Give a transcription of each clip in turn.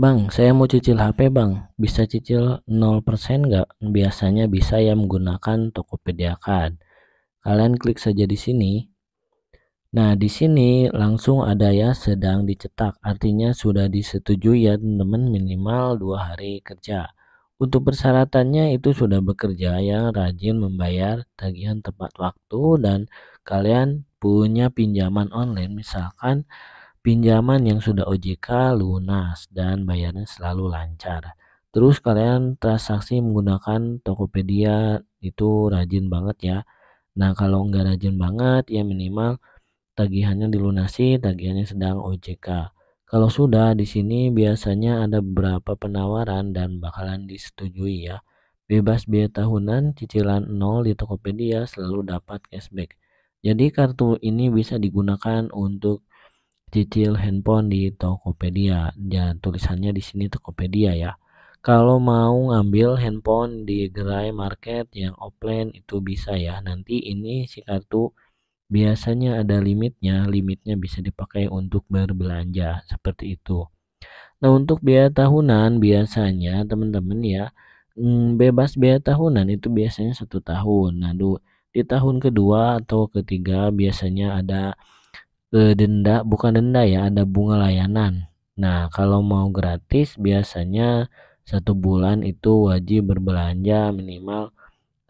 Bang, saya mau cicil HP bang, bisa cicil 0% nggak? Biasanya bisa ya menggunakan Tokopedia Card. Kalian klik saja di sini. Nah, di sini langsung ada ya sedang dicetak, artinya sudah disetujui ya teman-teman minimal dua hari kerja. Untuk persyaratannya itu sudah bekerja ya, rajin membayar tagihan tepat waktu dan kalian punya pinjaman online misalkan pinjaman yang sudah OJK lunas dan bayarnya selalu lancar. Terus kalian transaksi menggunakan Tokopedia itu rajin banget ya. Nah kalau nggak rajin banget ya minimal tagihannya dilunasi, tagihannya sedang OJK. Kalau sudah di sini biasanya ada beberapa penawaran dan bakalan disetujui ya. Bebas biaya tahunan, cicilan nol di Tokopedia selalu dapat cashback. Jadi kartu ini bisa digunakan untuk cicil handphone di Tokopedia. Ya, tulisannya di sini Tokopedia ya. Kalau mau ngambil handphone di gerai market yang offline itu bisa ya. Nanti ini si kartu biasanya ada limitnya, limitnya bisa dipakai untuk berbelanja seperti itu. Nah, untuk biaya tahunan biasanya teman-teman ya hmm, bebas biaya tahunan itu biasanya satu tahun. Nah, di tahun kedua atau ketiga biasanya ada e, denda bukan denda ya ada bunga layanan nah kalau mau gratis biasanya satu bulan itu wajib berbelanja minimal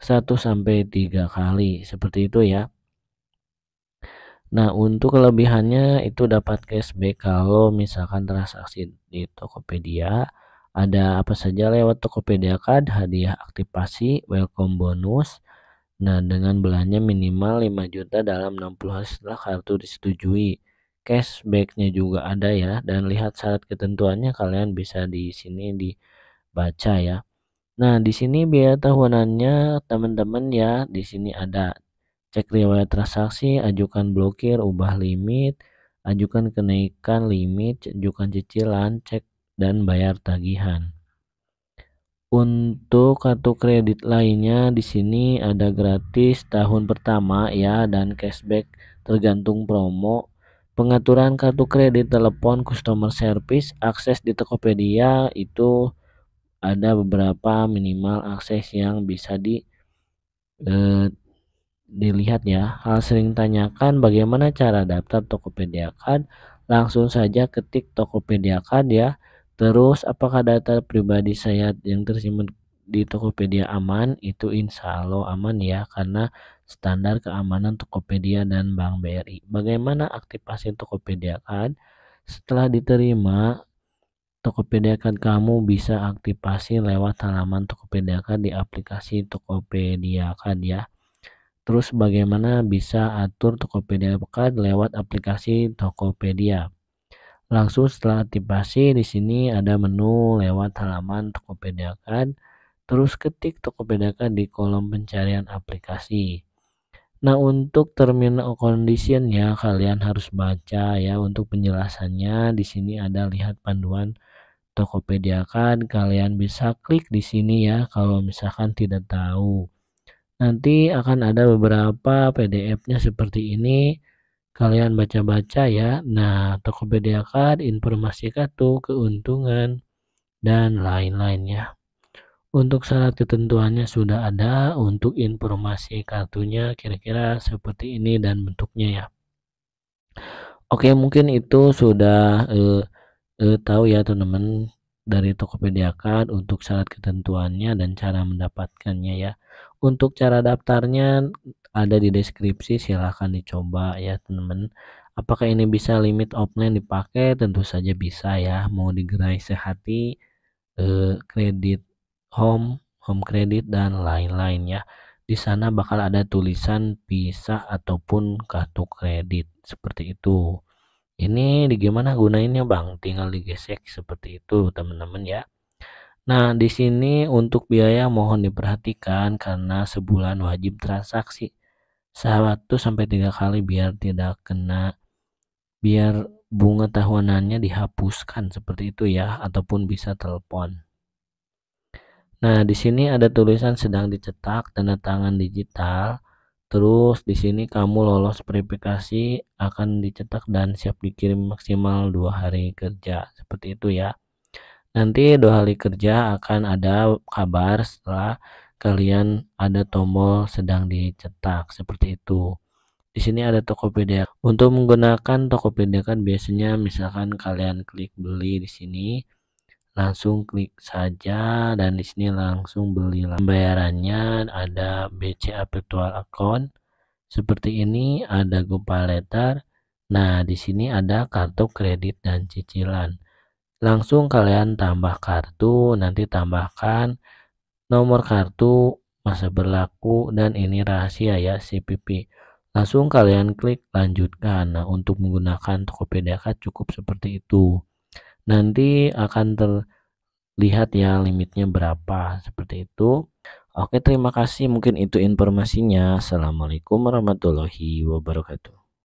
1 sampai 3 kali seperti itu ya Nah, untuk kelebihannya itu dapat cashback kalau misalkan transaksi di Tokopedia ada apa saja lewat Tokopedia Card, hadiah aktivasi, welcome bonus, Nah, dengan belanja minimal 5 juta dalam 60 hari setelah kartu disetujui. Cashbacknya juga ada ya, dan lihat syarat ketentuannya kalian bisa di sini dibaca ya. Nah, di sini biaya tahunannya teman-teman ya, di sini ada cek riwayat transaksi, ajukan blokir, ubah limit, ajukan kenaikan limit, ajukan cicilan, cek dan bayar tagihan. Untuk kartu kredit lainnya di sini ada gratis tahun pertama ya dan cashback tergantung promo. Pengaturan kartu kredit telepon customer service akses di Tokopedia itu ada beberapa minimal akses yang bisa di eh, dilihat ya. Hal sering tanyakan bagaimana cara daftar Tokopedia Card. Langsung saja ketik Tokopedia Card ya Terus apakah data pribadi saya yang tersimpan di Tokopedia aman? Itu insya Allah aman ya karena standar keamanan Tokopedia dan Bank BRI. Bagaimana aktivasi Tokopedia kan? Setelah diterima Tokopedia Card kamu bisa aktivasi lewat halaman Tokopedia Card di aplikasi Tokopedia Card ya. Terus bagaimana bisa atur Tokopedia Card lewat aplikasi Tokopedia? Langsung setelah aktivasi di sini ada menu lewat halaman Tokopedia kan. Terus ketik Tokopedia kan di kolom pencarian aplikasi. Nah, untuk terminal condition ya kalian harus baca ya untuk penjelasannya di sini ada lihat panduan Tokopedia kan kalian bisa klik di sini ya kalau misalkan tidak tahu nanti akan ada beberapa PDF-nya seperti ini kalian baca-baca ya. Nah, Tokopedia Card, kan informasi kartu, keuntungan, dan lain-lainnya. Untuk syarat ketentuannya sudah ada, untuk informasi kartunya kira-kira seperti ini dan bentuknya ya. Oke, mungkin itu sudah eh, eh, tahu ya teman-teman dari Tokopedia Card kan untuk syarat ketentuannya dan cara mendapatkannya ya. Untuk cara daftarnya ada di deskripsi silahkan dicoba ya teman-teman apakah ini bisa limit offline dipakai tentu saja bisa ya mau digerai sehati eh, kredit home home kredit dan lain-lain ya di sana bakal ada tulisan bisa ataupun kartu kredit seperti itu ini di gimana gunainnya bang tinggal digesek seperti itu teman-teman ya nah di sini untuk biaya mohon diperhatikan karena sebulan wajib transaksi satu sampai tiga kali biar tidak kena biar bunga tahunannya dihapuskan seperti itu ya ataupun bisa telepon. Nah, di sini ada tulisan sedang dicetak tanda tangan digital. Terus di sini kamu lolos verifikasi akan dicetak dan siap dikirim maksimal dua hari kerja seperti itu ya. Nanti dua hari kerja akan ada kabar setelah kalian ada tombol sedang dicetak seperti itu. Di sini ada Tokopedia. Untuk menggunakan Tokopedia kan biasanya misalkan kalian klik beli di sini, langsung klik saja dan di sini langsung beli. Pembayarannya ada BCA virtual account seperti ini, ada GoPay Letter. Nah, di sini ada kartu kredit dan cicilan. Langsung kalian tambah kartu, nanti tambahkan nomor kartu masa berlaku dan ini rahasia ya CPP langsung kalian klik lanjutkan nah untuk menggunakan Tokopedia Card cukup seperti itu nanti akan terlihat ya limitnya berapa seperti itu Oke terima kasih mungkin itu informasinya Assalamualaikum warahmatullahi wabarakatuh